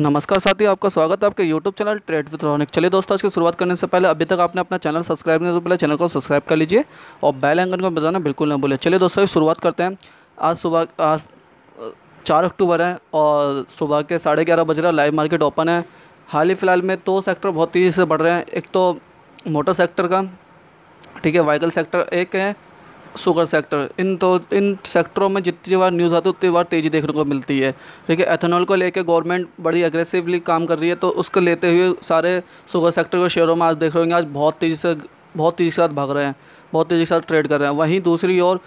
नमस्कार साथियों आपका स्वागत है आपके YouTube channel trade with Ronik चलिए दोस्तों आज की शुरुआत करने से पहले अभी तक आपने अपना चैनल सब्सक्राइब नहीं तो पहले चैनल को सब्सक्राइब कर लीजिए और बेल आइकन को बजाना बिल्कुल ना बोले चलिए दोस्तों शुरुआत करते हैं आज सुबह आज चार अक्टूबर है और सुबह के साढ़े ग्यारह बज रहा लाइव मार्केट ओपन है हाल ही फिलहाल में दो तो सेक्टर बहुत तेज़ी से बढ़ रहे हैं एक तो मोटर सेक्टर का ठीक है वाइकल सेक्टर एक है शुगर सेक्टर इन तो इन सेक्टरों में जितनी बार न्यूज़ आती है उतनी बार तेज़ी देखने को मिलती है ठीक है एथेनॉल को लेकर गवर्नमेंट बड़ी अग्रेसिवली काम कर रही है तो उसको लेते हुए सारे शुगर सेक्टर के शेयरों में आज देख रहे होंगे आज बहुत तेज़ी से बहुत तेज़ी के साथ भाग रहे हैं बहुत तेज़ी के साथ ट्रेड कर रहे हैं वहीं दूसरी ओर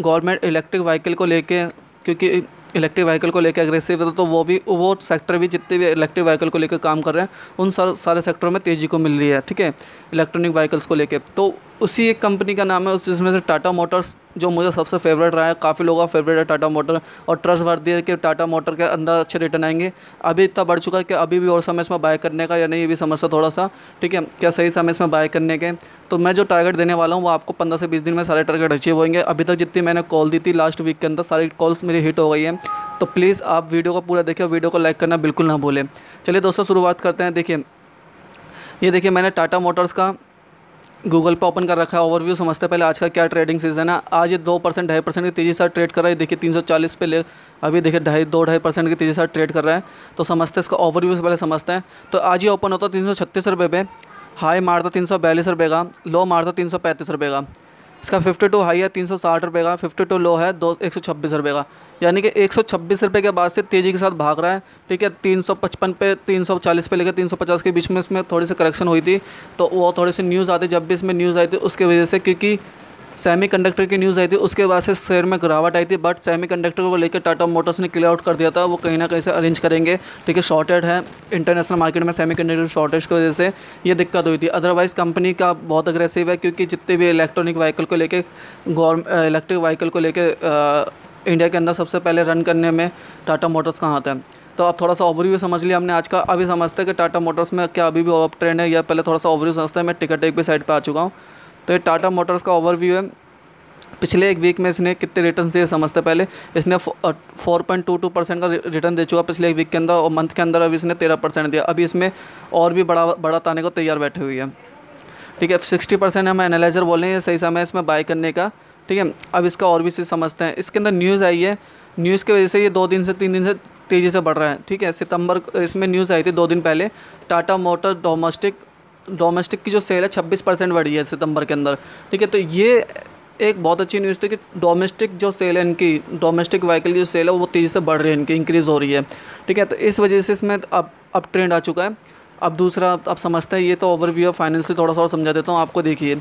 गवर्नमेंट इलेक्ट्रिक व्हीकल को लेकर क्योंकि इलेक्ट्रिक व्हीकल को लेकर अग्रेसिव है तो, तो वो भी वो सेक्टर भी जितने भी इलेक्ट्रिक व्हीकल को लेकर काम कर रहे हैं उन सारे सारे सेक्टरों में तेज़ी को मिल रही है ठीक है इलेक्ट्रॉनिक व्हीकल्स को लेकर तो उसी एक कंपनी का नाम है उस जिसमें से टाटा मोटर्स जो मुझे सबसे फेवरेट रहा है काफ़ी लोगों का फेवरेट है टाटा मोटर और ट्रस्ट वर्दी है कि टाटा मोटर के अंदर अच्छे रिटर्न आएंगे अभी इतना बढ़ चुका है कि अभी भी और समय इसमें बाय करने का या नहीं ये भी समझ थोड़ा सा ठीक है क्या सही समय इसमें बाय करने के तो मैं जो टारगेट देने वाला हूँ वो आपको पंद्रह से बीस दिन में सारे टारगेट अचीव होंगे अभी तक जितनी मैंने कॉल दी थी लास्ट वीक के अंदर सारी कॉल्स मेरी हिट हो गई है तो प्लीज़ आप वीडियो को पूरा देखें वीडियो को लाइक करना बिल्कुल ना भूलें चलिए दोस्तों शुरुआत करते हैं देखिए ये देखिए मैंने टाटा मोटर्स का गूगल पे ओपन कर रखा है ओवरव्यू समझते पहले आज का क्या ट्रेडिंग सीजन है आज ये दो परसेंट ढाई परसेंट की तेज़ी से ट्रेड कर रहा है देखिए तीन सौ चालीस पे ले अभी देखिए ढाई दो ढाई परसेंट की तेज़ी से ट्रेड कर रहा है तो समझते इसका ओवरव्यू से पहले समझते हैं तो आज ये ओपन होता है तीन सौ छत्तीस रुपये पे हाई मारता तीन सौ बयालीस रुपये का लो मारता तीन सौ पैंतीस रुपये का इसका फिफ्टी टू हाई है तीन सौ साठ रुपये का फिफ्टी टू लो है दो एक सौ छब्बीस रुपये का यानी कि एक सौ छब्बीस रुपये के बाद से तेज़ी के साथ भाग रहा है ठीक है तीन सौ पचपन पे तीन सौ चालीस पे लेकर तीन सौ पचास के बीच में इसमें थोड़ी सी करेक्शन हुई थी तो वो थोड़ी सी न्यूज़ आती जब भी इसमें न्यूज़ आई थी उसकी वजह से क्योंकि सेमीकंडक्टर की न्यूज़ आई थी उसके बाद से शेयर में गिरावट आई थी बट सेमीकंडक्टर को लेकर टाटा मोटर्स ने क्लियर आउट कर दिया था वो कहीं ना कहीं से अरेंज करेंगे ठीक है शॉर्टेड है इंटरनेशनल मार्केट में कंडक्टर शॉर्टेज की वजह से ये दिक्कत हुई थी अदरवाइज़ कंपनी का बहुत अग्रेसिव है क्योंकि जितने भी इलेक्ट्रॉनिक व्हीकल को लेकर गवर्नमेंट इलेक्ट्रिक व्हीकल को लेकर इंडिया के अंदर सबसे पहले रन करने में टाटा मोटर्स का हाथ है तो आप थोड़ा सा ओवरव्यू समझ लिया हमने आज का अभी समझते हैं कि टाटा मोटर्स में क्या अभी भी ऑफ ट्रेंड है या पहले थोड़ा सा ओवरव्यू समझते हैं मैं टिकट एक भी साइड पर आ चुका हूँ तो ये टाटा मोटर्स का ओवरव्यू है पिछले एक वीक में इसने कितने रिटर्न दिए समझते पहले इसने four point two two percent का रिटर्न दे चुका पिछले एक वीक के अंदर और मंथ के अंदर अभी इसने तेरह परसेंट दिया अभी इसमें और भी बड़ा बड़ा ताने को तैयार बैठी हुई है ठीक है सिक्सटी परसेंट हम एनालाइज़र बोले हैं सही समय इसमें बाय करने का ठीक है अब इसका और भी चीज़ समझते हैं इसके अंदर न्यूज़ आई है न्यूज़ की वजह से ये दो दिन से तीन दिन से तेज़ी से बढ़ रहा है ठीक है सितंबर इसमें न्यूज़ आई थी दो दिन पहले टाटा मोटर डोमेस्टिक डोमेस्टिक की जो सेल है छब्बीस परसेंट बढ़ी है सितंबर के अंदर ठीक है तो ये एक बहुत अच्छी न्यूज़ थी कि डोमेस्टिक जो सेल है इनकी डोमेस्टिक व्हीकल की जो सेल है वो तेज़ी से बढ़ रही है इनकी इंक्रीज़ हो रही है ठीक है तो इस वजह से इसमें अब अब ट्रेंड आ चुका है अब दूसरा आप समझते हैं ये तो ओवरव्यू ऑफ फाइनेंशियल थोड़ा सा और समझा देता हूँ आपको देखिए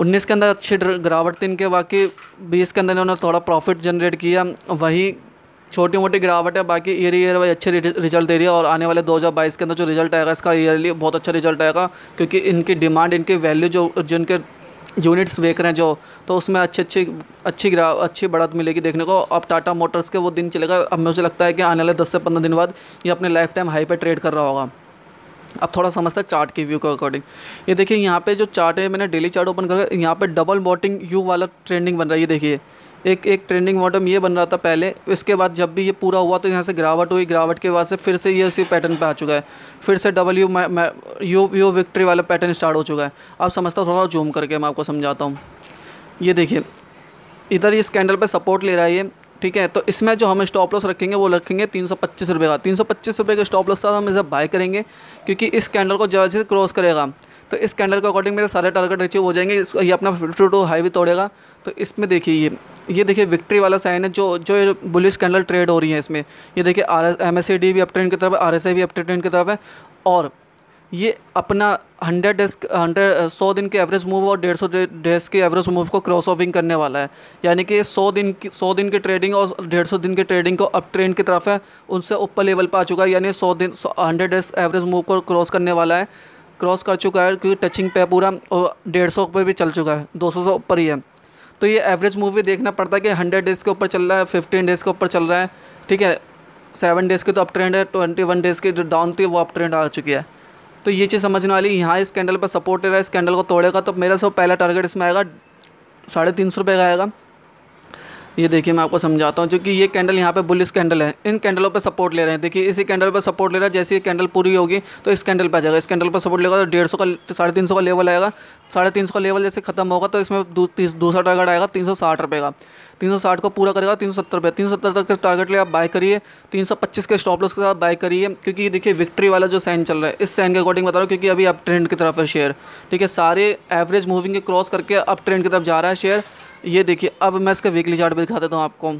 उन्नीस के अंदर अच्छी गिरावट थी इनके बाकी बीस के अंदर इन्होंने थोड़ा प्रॉफिट जनरेट किया वही छोटी मोटी गिरावट है बाकी ईयर ईयर वाइज अच्छे रिजल्ट दे रही है और आने वाले 2022 के अंदर जो रिजल्ट आएगा इसका ईयरली बहुत अच्छा रिजल्ट आएगा क्योंकि इनकी डिमांड इनकी वैल्यू जो जिनके यूनिट्स बेच रहे हैं जो तो उसमें अच्छे अच्छे अच्छी गिरा अच्छी बढ़त मिलेगी देखने को अब टाटा मोटर्स के वो दिन चलेगा अब मुझे लगता है कि आने वाले दस से पंद्रह दिन बाद ये अपने लाइफ टाइम हाई पर ट्रेड कर रहा होगा अब थोड़ा समझते हैं चार्ट की व्यू के अकॉर्डिंग ये देखिए यहाँ पे जो चार्ट है मैंने डेली चार्ट ओपन कर यहाँ पे डबल बॉटिंग यू वाला ट्रेंडिंग बन रहा है ये देखिए एक एक ट्रेंडिंग मॉडम ये बन रहा था पहले इसके बाद जब भी ये पूरा हुआ तो यहाँ से गिरावट हुई गिरावट के बाद से फिर से ये इसी पैटर्न पे आ चुका है फिर से डब्ल्यू यू यू विक्ट्री वाला पैटर्न स्टार्ट हो चुका है आप समझता हूँ थोड़ा जूम करके मैं आपको समझाता हूँ ये देखिए इधर ये स्कैंडल पर सपोर्ट ले रहा है ये ठीक है तो इसमें जो हम स्टॉप लॉस रखेंगे वो रखेंगे तीन सौ पच्चीस रुपये का तीन सौ पच्चीस रुपये का स्टॉप लॉस हम इसे बाय करेंगे क्योंकि इस कैंडल को जैसे क्रॉस करेगा तो इस कैंडल के अकॉर्डिंग मेरे सारे टारगेट अचीव हो जाएंगे ये अपना फिफ्टी टू हाई भी तोड़ेगा तो इसमें देखिए ये ये देखिए विक्ट्री वाला साइन है जो जो बुलिश कैंडल ट्रेड हो रही है इसमें ये देखिए आर एम एस डी भी अप ट्रेंड की तरफ आर एस आई भी अप ट्रेंड की तरफ है और ये अपना हंड्रेड डेज हंड्रेड सौ दिन के एवरेज मूव और डेढ़ सौ डेज के एवरेज मूव को क्रॉस ओविंग करने वाला है यानी कि सौ दिन की सौ दिन की ट्रेडिंग और डेढ़ सौ दिन की ट्रेडिंग को अप ट्रेंड की तरफ है उनसे ऊपर लेवल पर आ चुका है यानी सौ दिन हंड्रेड डेज एवरेज मूव को क्रॉस करने वाला है क्रॉस कर चुका है क्योंकि टचिंग पे पूरा और डेढ़ सौ भी चल चुका है दो सौ से ऊपर ही है तो ये एवरेज मूवी देखना पड़ता है कि हंड्रेड डेज़ के ऊपर चल रहा है फिफ्टीन डेज़ के ऊपर चल रहा है ठीक है सेवन डेज़ की तो अप ट्रेंड है ट्वेंटी वन डेज़ की जो डाउन थी वो अप ट्रेंड आ चुकी है तो ये चीज़ समझने वाली यहाँ इस कैंडल पर सपोर्ट दे रहा है इस कैंडल को तोड़ेगा तो मेरा सब पहला टारगेट इसमें आएगा साढ़े तीन सौ रुपये का आएगा ये देखिए मैं आपको समझाता हूँ क्योंकि ये कैंडल यहाँ पे बुलिस कैंडल है इन कैंडलों पे सपोर्ट ले रहे हैं देखिए इसी कैंडल पे सपोर्ट ले रहा है जैसे ये कैंडल पूरी होगी तो इस कैंडल पे आ जाएगा इस कैंडल पे सपोर्ट लेगा तो डेढ़ सौ का साढ़े तीन सौ का लेवल आएगा साढ़े तीन सौ का लेवल जैसे खत्म होगा तो इसमें दूसरा टारगेट आएगा तीन सौ साठ रुपये का तीन सौ साठ को पूरा करेगा तीन सौ सत्तर रुपये तीन सौ सत्तर तक के टारगेट लिए आप बाय करिए तीन सौ पच्चीस के स्टॉप लॉस के साथ बाय करिए क्योंकि ये देखिए विक्ट्री वाला जो सैन चल रहा है इस सैन के अकॉर्डिंग बता रहा हूँ क्योंकि अभी आप ट्रेंड की तरफ है शेयर ठीक है सारे एवरेज मूविंग के क्रॉस करके अब ट्रेंड की तरफ जा रहा है शेयर ये देखिए अब मैं इसका वीकली चार्ट भी दिखा देता हूँ आपको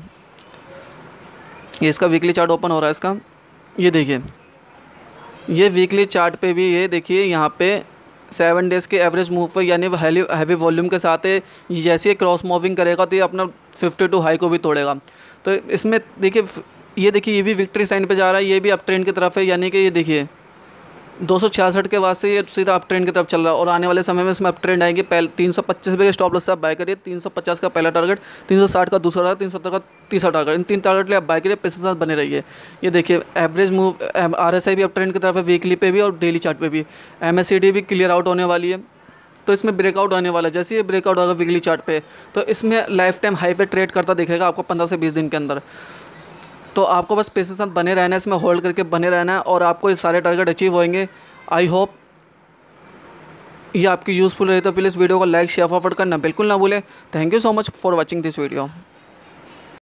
ये इसका वीकली चार्ट ओपन हो रहा है इसका ये देखिए ये वीकली चार्ट पे भी ये देखिए यहाँ पे सेवन डेज़ के एवरेज मूव पर यानी हैवी हैवी वॉल्यूम के साथ जैसे ही क्रॉस मूविंग करेगा तो ये अपना फिफ्टी टू हाई को भी तोड़ेगा तो इसमें देखिए ये देखिए ये भी विक्ट्री साइन पे जा रहा है ये भी अप ट्रेंड की तरफ है यानी कि ये देखिए दो के बाद से ये सीधा अप ट्रेंड की तरफ चल रहा है और आने वाले समय में इसमें अप ट्रेंड आएंगे पहले तीन सौ पच्चीस रुपये स्टॉप लॉस से आप बाय करिए तीन सौ पचास का पहला टारगेट तीन सौ साठ का दूसरा तीन सौ का तीसरा टारगेट इन तीन टारगेट लिए आप बाय करिए पैसे साथ बने रहिए ये देखिए average move R S I भी अप ट्रेंड की तरफ है वीकली पे भी और डेली चार्ट पे भी एम एस सी डी भी क्लियर आउट होने वाली है तो इसमें ब्रेकआउट आने वाला है जैसे ये ब्रेकआउट होगा वीकली चार्ट पे तो इसमें लाइफ टाइम हाई पे ट्रेड करता देखेगा आपको पंद्रह से बीस दिन के अंदर तो आपको बस पेशेंस साथ बने रहना है इसमें होल्ड करके बने रहना है और आपको ये सारे टारगेट अचीव होंगे आई होप ये आपकी यूज़फुल रही तो प्लीज़ वीडियो को लाइक शेयर फॉरवर्ड करना बिल्कुल ना भूलें thank you so much for watching this video